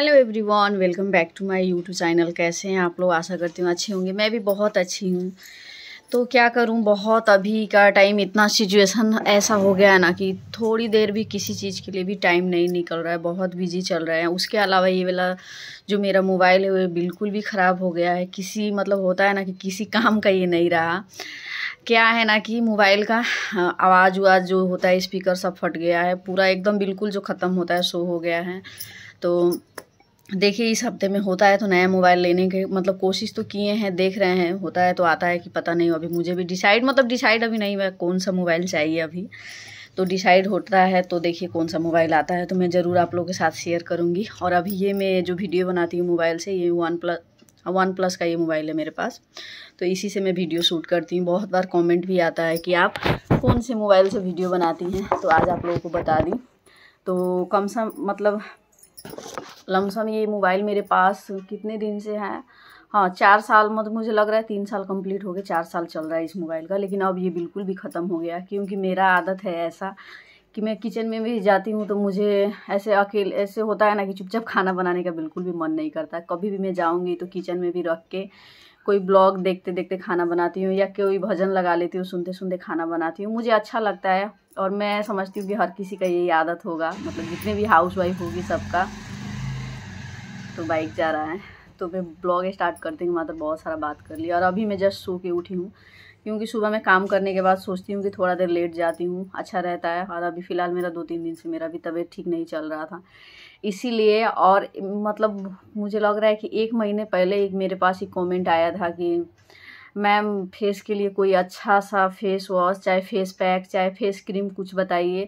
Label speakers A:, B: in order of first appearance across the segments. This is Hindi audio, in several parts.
A: hello everyone welcome back to my YouTube channel कैसे हैं आप लोग आशा करती हूँ अच्छे होंगे मैं भी बहुत अच्छी हूँ तो क्या करूँ बहुत अभी का टाइम इतना सिचुएशन ऐसा हो गया है ना कि थोड़ी देर भी किसी चीज़ के लिए भी टाइम नहीं निकल रहा है बहुत बिजी चल रहा है उसके अलावा ये वाला जो मेरा मोबाइल है वो बिल्कुल भी ख़राब हो गया है किसी मतलब होता है ना कि किसी काम का ये नहीं रहा क्या है ना कि मोबाइल का हाँ, आवाज़ उवाज जो होता है स्पीकर सब फट गया है पूरा एकदम बिल्कुल जो ख़त्म होता है सो हो गया है तो देखिए इस हफ्ते में होता है तो नया मोबाइल लेने के मतलब कोशिश तो किए हैं देख रहे हैं होता है तो आता है कि पता नहीं अभी मुझे भी डिसाइड मतलब डिसाइड अभी नहीं हुआ कौन सा मोबाइल चाहिए अभी तो डिसाइड होता है तो देखिए कौन सा मोबाइल आता है तो मैं ज़रूर आप लोगों के साथ शेयर करूँगी और अभी ये मैं जो वीडियो बनाती हूँ मोबाइल से ये वन प्लस वन प्लस का ये मोबाइल है मेरे पास तो इसी से मैं वीडियो शूट करती हूँ बहुत बार कमेंट भी आता है कि आप कौन से मोबाइल से वीडियो बनाती हैं तो आज आप लोगों को बता दी तो कम सा मतलब लमसम ये मोबाइल मेरे पास कितने दिन से है हाँ चार साल मतलब मुझे लग रहा है तीन साल कंप्लीट हो गए चार साल चल रहा है इस मोबाइल का लेकिन अब ये बिल्कुल भी ख़त्म हो गया क्योंकि मेरा आदत है ऐसा कि मैं किचन में भी जाती हूँ तो मुझे ऐसे अकेले ऐसे होता है ना कि चुपचाप खाना बनाने का बिल्कुल भी मन नहीं करता कभी भी मैं जाऊँगी तो किचन में भी रख के कोई ब्लॉग देखते देखते खाना बनाती हूँ या कोई भजन लगा लेती हूँ सुनते सुनते खाना बनाती हूँ मुझे अच्छा लगता है और मैं समझती हूँ कि हर किसी का यही आदत होगा मतलब जितने भी हाउस वाइफ होगी सबका तो बाइक जा रहा है तो मैं ब्लॉग स्टार्ट करती हूँ तो बहुत सारा बात कर लिया और अभी मैं जस्ट सो के उठी हूँ क्योंकि सुबह मैं काम करने के बाद सोचती हूँ कि थोड़ा देर लेट जाती हूँ अच्छा रहता है और अभी फ़िलहाल मेरा दो तीन दिन से मेरा भी तबीयत ठीक नहीं चल रहा था इसीलिए और मतलब मुझे लग रहा है कि एक महीने पहले एक मेरे पास एक कमेंट आया था कि मैम फेस के लिए कोई अच्छा सा फेस वॉश चाहे फेस पैक चाहे फेस क्रीम कुछ बताइए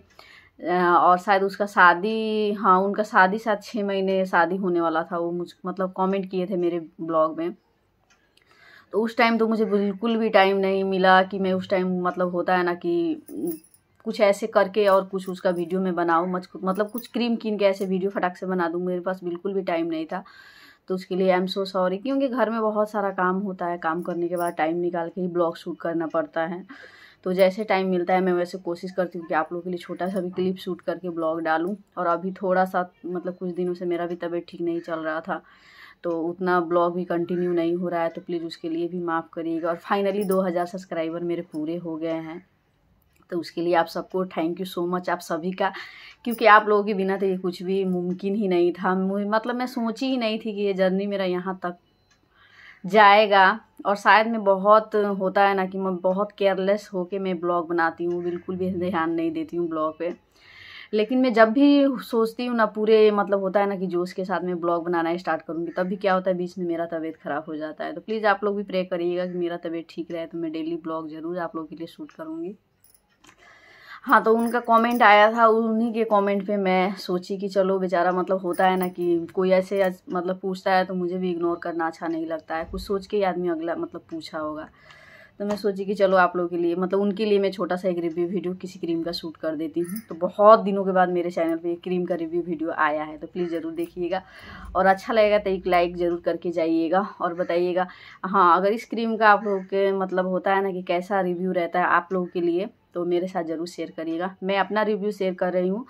A: और शायद उसका शादी हाँ उनका शादी शायद छः महीने शादी होने वाला था वो मुझ मतलब कमेंट किए थे मेरे ब्लॉग में तो उस टाइम तो मुझे बिल्कुल भी टाइम नहीं मिला कि मैं उस टाइम मतलब होता है ना कि कुछ ऐसे करके और कुछ उसका वीडियो में बनाऊँ मतलब कुछ क्रीम कीन के ऐसे वीडियो फटाक से बना दूँ मेरे पास बिल्कुल भी टाइम नहीं था तो उसके लिए आई एम सो सॉरी क्योंकि घर में बहुत सारा काम होता है काम करने के बाद टाइम निकाल के ही ब्लॉग शूट करना पड़ता है तो जैसे टाइम मिलता है मैं वैसे कोशिश करती हूँ कि आप लोगों के लिए छोटा सा भी क्लिप शूट करके ब्लॉग डालूँ और अभी थोड़ा सा मतलब कुछ दिनों से मेरा भी तबीयत ठीक नहीं चल रहा था तो उतना ब्लॉग भी कंटिन्यू नहीं हो रहा है तो प्लीज़ उसके लिए भी माफ़ करिएगा और फाइनली 2000 सब्सक्राइबर मेरे पूरे हो गए हैं तो उसके लिए आप सबको थैंक यू सो मच आप सभी का क्योंकि आप लोगों के बिना तो ये कुछ भी मुमकिन ही नहीं था मतलब मैं सोची ही नहीं थी कि ये जर्नी मेरा यहाँ तक जाएगा और शायद मैं बहुत होता है ना कि मैं बहुत केयरलेस होके मैं ब्लॉग बनाती हूँ बिल्कुल भी ध्यान नहीं देती हूँ ब्लॉग पे लेकिन मैं जब भी सोचती हूँ ना पूरे मतलब होता है ना कि जोश के साथ मैं ब्लॉग बनाना स्टार्ट करूँगी तब भी क्या होता है बीच में मेरा तबीयत ख़राब हो जाता है तो प्लीज़ आप लोग भी प्रे करिएगा कि मेरा तबीयत ठीक रहे तो मैं डेली ब्लॉग ज़रूर आप लोग के लिए शूट करूँगी हाँ तो उनका कमेंट आया था उन्हीं के कमेंट पे मैं सोची कि चलो बेचारा मतलब होता है ना कि कोई ऐसे मतलब पूछता है तो मुझे भी इग्नोर करना अच्छा नहीं लगता है कुछ सोच के ही आदमी अगला मतलब पूछा होगा तो मैं सोची कि चलो आप लोगों के लिए मतलब उनके लिए मैं छोटा सा एक रिव्यू वीडियो किसी क्रीम का शूट कर देती हूँ तो बहुत दिनों के बाद मेरे चैनल पे एक क्रीम का रिव्यू वीडियो आया है तो प्लीज़ ज़रूर देखिएगा और अच्छा लगेगा तो एक लाइक ज़रूर करके जाइएगा और बताइएगा हाँ अगर इस क्रीम का आप लोग के मतलब होता है ना कि कैसा रिव्यू रहता है आप लोगों के लिए तो मेरे साथ ज़रूर शेयर करिएगा मैं अपना रिव्यू शेयर कर रही हूँ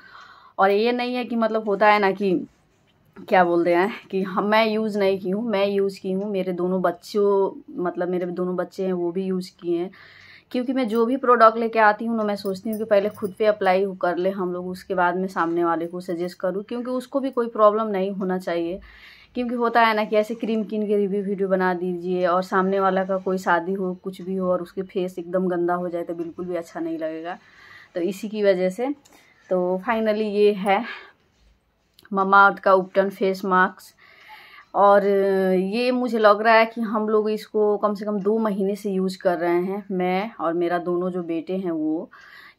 A: और ये नहीं है कि मतलब होता है ना कि क्या बोलते हैं कि हम मैं यूज़ नहीं की हूँ मैं यूज़ की हूँ मेरे दोनों बच्चों मतलब मेरे दोनों बच्चे हैं वो भी यूज़ किए हैं क्योंकि मैं जो भी प्रोडक्ट लेके आती हूँ ना मैं सोचती हूँ कि पहले खुद पे अप्लाई कर ले हम लोग उसके बाद में सामने वाले को सजेस्ट करूँ क्योंकि उसको भी कोई प्रॉब्लम नहीं होना चाहिए क्योंकि होता है ना कि ऐसे क्रीम किन के रिव्यू वीडियो बना दीजिए और सामने वाला का कोई शादी हो कुछ भी हो और उसके फेस एकदम गंदा हो जाए तो बिल्कुल भी अच्छा नहीं लगेगा तो इसी की वजह से तो फाइनली ये है ममा का उपटन फेस मास्क और ये मुझे लग रहा है कि हम लोग इसको कम से कम दो महीने से यूज कर रहे हैं मैं और मेरा दोनों जो बेटे हैं वो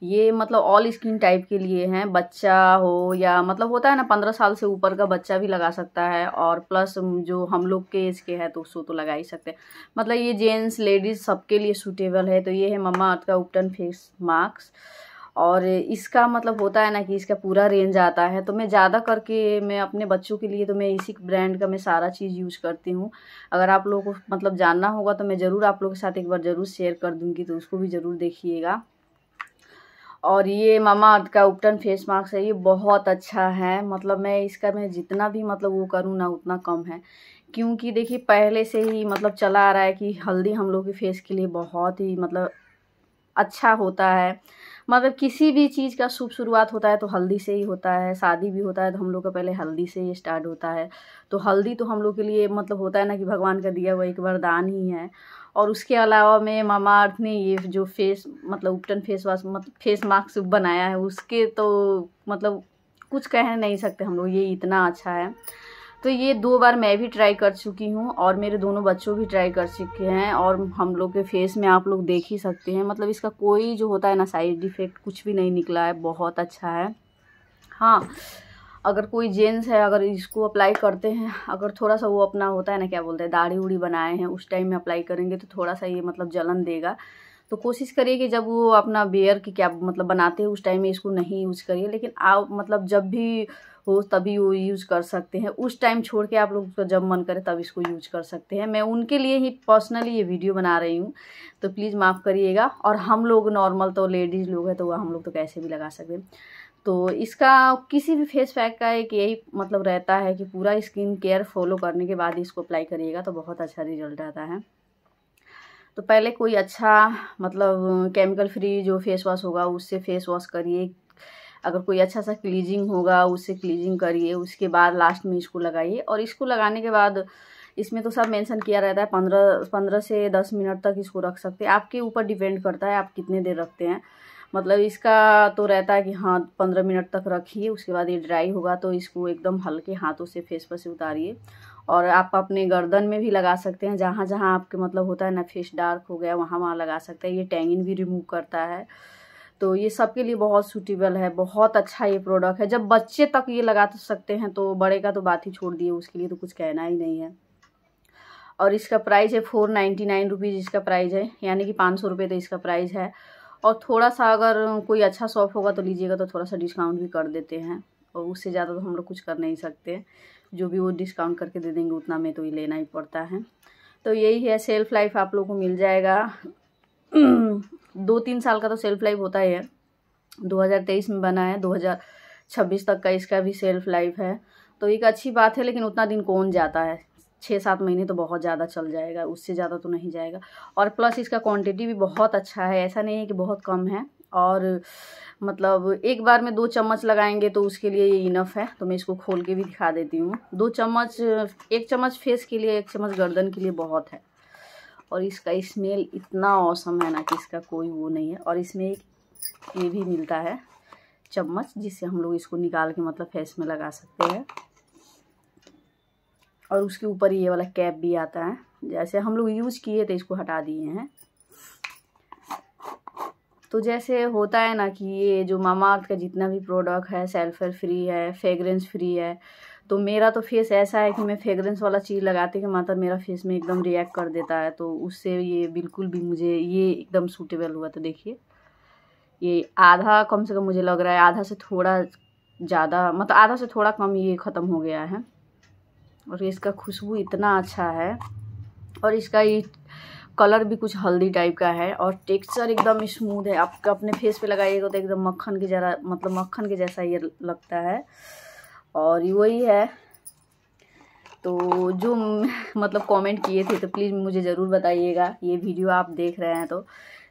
A: ये मतलब ऑल स्किन टाइप के लिए हैं बच्चा हो या मतलब होता है ना पंद्रह साल से ऊपर का बच्चा भी लगा सकता है और प्लस जो हम लोग के एज के हैं तो उसको तो लगा ही सकते हैं मतलब ये जेंट्स लेडीज़ सबके लिए सूटेबल है तो ये है ममा अर्थ का उपटन फेस मास्क और इसका मतलब होता है ना कि इसका पूरा रेंज आता है तो मैं ज़्यादा करके मैं अपने बच्चों के लिए तो मैं इसी ब्रांड का मैं सारा चीज़ यूज करती हूँ अगर आप लोगों को मतलब जानना होगा तो मैं ज़रूर आप लोगों के साथ एक बार ज़रूर शेयर कर दूँगी तो उसको भी ज़रूर देखिएगा और ये मामा अर्थ का उपटन फेस मास्क है ये बहुत अच्छा है मतलब मैं इसका मैं जितना भी मतलब वो करूँ ना उतना कम है क्योंकि देखिए पहले से ही मतलब चला आ रहा है कि हल्दी हम लोग के फेस के लिए बहुत ही मतलब अच्छा होता है मतलब किसी भी चीज़ का शुभ शुरुआत होता है तो हल्दी से ही होता है शादी भी होता है तो हम लोग का पहले हल्दी से ही स्टार्ट होता है तो हल्दी तो हम लोग के लिए मतलब होता है ना कि भगवान का दिया हुआ एक वरदान ही है और उसके अलावा में मामा अर्थ ने ये जो फेस मतलब उपटन फेस वाश मतलब फेस मास्क बनाया है उसके तो मतलब कुछ कह नहीं सकते हम लोग ये इतना अच्छा है तो ये दो बार मैं भी ट्राई कर चुकी हूँ और मेरे दोनों बच्चों भी ट्राई कर चुके हैं और हम लोग के फेस में आप लोग देख ही सकते हैं मतलब इसका कोई जो होता है ना साइड इफ़ेक्ट कुछ भी नहीं निकला है बहुत अच्छा है हाँ अगर कोई जेंट्स है अगर इसको अप्लाई करते हैं अगर थोड़ा सा वो अपना होता है ना क्या बोलते हैं दाढ़ी उड़ी बनाए हैं उस टाइम में अप्लाई करेंगे तो थोड़ा सा ये मतलब जलन देगा तो कोशिश करिए कि जब वो अपना बेयर की क्या मतलब बनाते हैं उस टाइम में इसको नहीं यूज़ करिए लेकिन आप मतलब जब भी हो तो तभी वो यूज कर सकते हैं उस टाइम छोड़ के आप लोग का जब मन करे तब इसको यूज कर सकते हैं मैं उनके लिए ही पर्सनली ये वीडियो बना रही हूँ तो प्लीज़ माफ़ करिएगा और हम लोग नॉर्मल तो लेडीज़ लोग हैं तो वह हम लोग तो कैसे भी लगा सकते तो इसका किसी भी फेस पैक का एक यही मतलब रहता है कि पूरा स्किन केयर फॉलो करने के बाद इसको अप्लाई करिएगा तो बहुत अच्छा रिजल्ट आता है तो पहले कोई अच्छा मतलब केमिकल फ्री जो फेस वॉश होगा उससे फेस वॉश करिए अगर कोई अच्छा सा क्लीजिंग होगा उससे क्लीजिंग करिए उसके बाद लास्ट में इसको लगाइए और इसको लगाने के बाद इसमें तो सब मेंशन किया रहता है पंद्रह पंद्रह से दस मिनट तक इसको रख सकते हैं आपके ऊपर डिपेंड करता है आप कितने देर रखते हैं मतलब इसका तो रहता है कि हाँ पंद्रह मिनट तक रखिए उसके बाद ये ड्राई होगा तो इसको एकदम हल्के हाथों से फेस पर से उतारिए और आप अपने गर्दन में भी लगा सकते हैं जहाँ जहाँ आपके मतलब होता है ना फेस डार्क हो गया वहाँ वहाँ लगा सकते हैं ये टैंगिन भी रिमूव करता है तो ये सबके लिए बहुत सूटेबल है बहुत अच्छा ये प्रोडक्ट है जब बच्चे तक ये लगा तो सकते हैं तो बड़े का तो बात ही छोड़ दिए उसके लिए तो कुछ कहना ही नहीं है और इसका प्राइस है फोर नाइन्टी नाइन रुपीज़ इसका प्राइस है यानी कि पाँच सौ रुपये तो इसका प्राइस है और थोड़ा सा अगर कोई अच्छा शॉप होगा तो लीजिएगा तो थोड़ा सा डिस्काउंट भी कर देते हैं और उससे ज़्यादा तो हम लोग कुछ कर नहीं सकते जो भी वो डिस्काउंट करके दे देंगे उतना में तो ये लेना ही पड़ता है तो यही है सेल्फ लाइफ आप लोग को मिल जाएगा दो तीन साल का तो सेल्फ लाइफ होता ही है 2023 में बना है 2026 तक का इसका भी सेल्फ लाइफ है तो एक अच्छी बात है लेकिन उतना दिन कौन जाता है छः सात महीने तो बहुत ज़्यादा चल जाएगा उससे ज़्यादा तो नहीं जाएगा और प्लस इसका क्वांटिटी भी बहुत अच्छा है ऐसा नहीं है कि बहुत कम है और मतलब एक बार में दो चम्मच लगाएंगे तो उसके लिए ये इनफ है तो मैं इसको खोल के भी दिखा देती हूँ दो चम्मच एक चम्मच फेस के लिए एक चम्मच गर्दन के लिए बहुत है और इसका स्मेल इतना औसम है ना कि इसका कोई वो नहीं है और इसमें एक ये भी मिलता है चम्मच जिससे हम लोग इसको निकाल के मतलब फेस में लगा सकते हैं और उसके ऊपर ये वाला कैप भी आता है जैसे हम लोग यूज किए थे इसको हटा दिए हैं तो जैसे होता है ना कि ये जो मामा अर्थ का जितना भी प्रोडक्ट है सेल्फर फ्री है फ्रेगरेंस फ्री है तो मेरा तो फेस ऐसा है कि मैं फ्रेगरेंस वाला चीज़ लगाती हूँ माता मेरा फेस में एकदम रिएक्ट कर देता है तो उससे ये बिल्कुल भी मुझे ये एकदम सूटेबल हुआ तो देखिए ये आधा कम से कम मुझे लग रहा है आधा से थोड़ा ज़्यादा मतलब आधा से थोड़ा कम ये ख़त्म हो गया है और इसका खुशबू इतना अच्छा है और इसका ये कलर भी कुछ हल्दी टाइप का है और टेक्सचर एकदम स्मूथ है आप अपने फेस पे लगाइएगा तो एकदम मक्खन की जरा मतलब मक्खन के जैसा ये लगता है और वही है तो जो मतलब कमेंट किए थे तो प्लीज़ मुझे ज़रूर बताइएगा ये वीडियो आप देख रहे हैं तो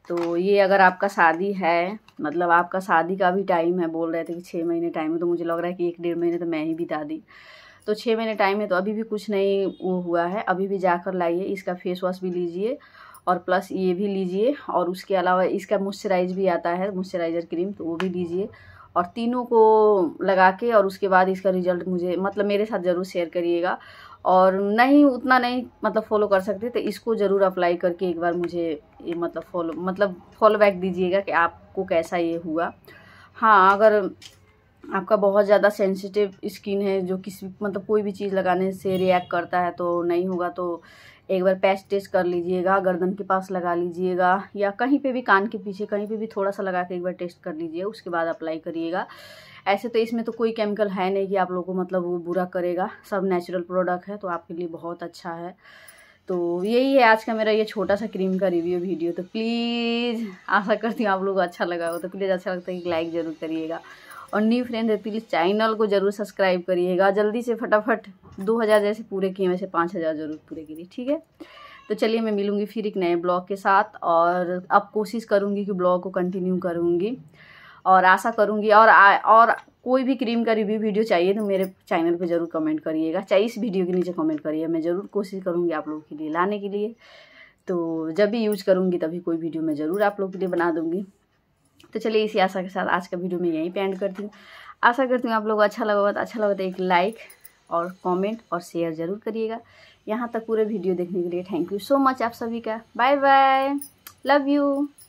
A: तो ये अगर आपका शादी है मतलब आपका शादी का भी टाइम है बोल रहे थे कि छः महीने टाइम है तो मुझे लग रहा है कि एक डेढ़ महीने तो मैं ही बिता दी तो छः महीने टाइम है तो अभी भी कुछ नहीं वो हुआ है अभी भी जाकर लाइए इसका फेस वॉश भी लीजिए और प्लस ये भी लीजिए और उसके अलावा इसका मॉइस्चराइज भी आता है मॉइस्चराइज़र क्रीम तो वो भी लीजिए और तीनों को लगा के और उसके बाद इसका रिजल्ट मुझे मतलब मेरे साथ ज़रूर शेयर करिएगा और नहीं उतना नहीं मतलब फॉलो कर सकते तो इसको ज़रूर अप्लाई करके एक बार मुझे ये मतलब फॉलो मतलब फॉलो बैक दीजिएगा कि आपको कैसा ये हुआ हाँ अगर आपका बहुत ज़्यादा सेंसिटिव स्किन है जो किसी मतलब कोई भी चीज़ लगाने से रिएक्ट करता है तो नहीं होगा तो एक बार पैच टेस्ट कर लीजिएगा गर्दन के पास लगा लीजिएगा या कहीं पे भी कान के पीछे कहीं पे भी थोड़ा सा लगा के एक बार टेस्ट कर लीजिए उसके बाद अप्लाई करिएगा ऐसे तो इसमें तो कोई केमिकल है नहीं कि आप लोगों को मतलब वो बुरा करेगा सब नेचुरल प्रोडक्ट है तो आपके लिए बहुत अच्छा है तो यही है आज का मेरा ये छोटा सा क्रीम का रिव्यू वीडियो तो प्लीज़ आशा करती हूँ आप लोगों को अच्छा लगा हो तो प्लीज़ अच्छा लगता है कि लाइक ज़रूर करिएगा और न्यू फ्रेंड है प्लीज़ चैनल को जरूर सब्सक्राइब करिएगा जल्दी से फटाफट दो हज़ार जैसे पूरे किए वैसे पाँच हज़ार जरूर पूरे किए ठीक है तो चलिए मैं मिलूँगी फिर एक नए ब्लॉग के साथ और अब कोशिश करूँगी कि ब्लॉग को कंटिन्यू करूँगी और आशा करूँगी और आ, और कोई भी क्रीम का रिव्यू वीडियो चाहिए तो मेरे चैनल पे ज़रूर कमेंट करिएगा चाहे इस वीडियो के नीचे कमेंट करिए मैं ज़रूर कोशिश करूँगी आप लोगों के लिए लाने के लिए तो जब भी यूज करूँगी तभी कोई वीडियो मैं ज़रूर आप लोगों के लिए बना दूँगी तो चलिए इसी आशा के साथ आज का वीडियो मैं यहीं पे एंड करती हूँ आशा करती हूँ आप लोगों को अच्छा लगा होगा तो अच्छा लगा तो एक लाइक और कमेंट और शेयर ज़रूर करिएगा यहाँ तक पूरे वीडियो देखने के लिए थैंक यू सो मच आप सभी का बाय बाय लव यू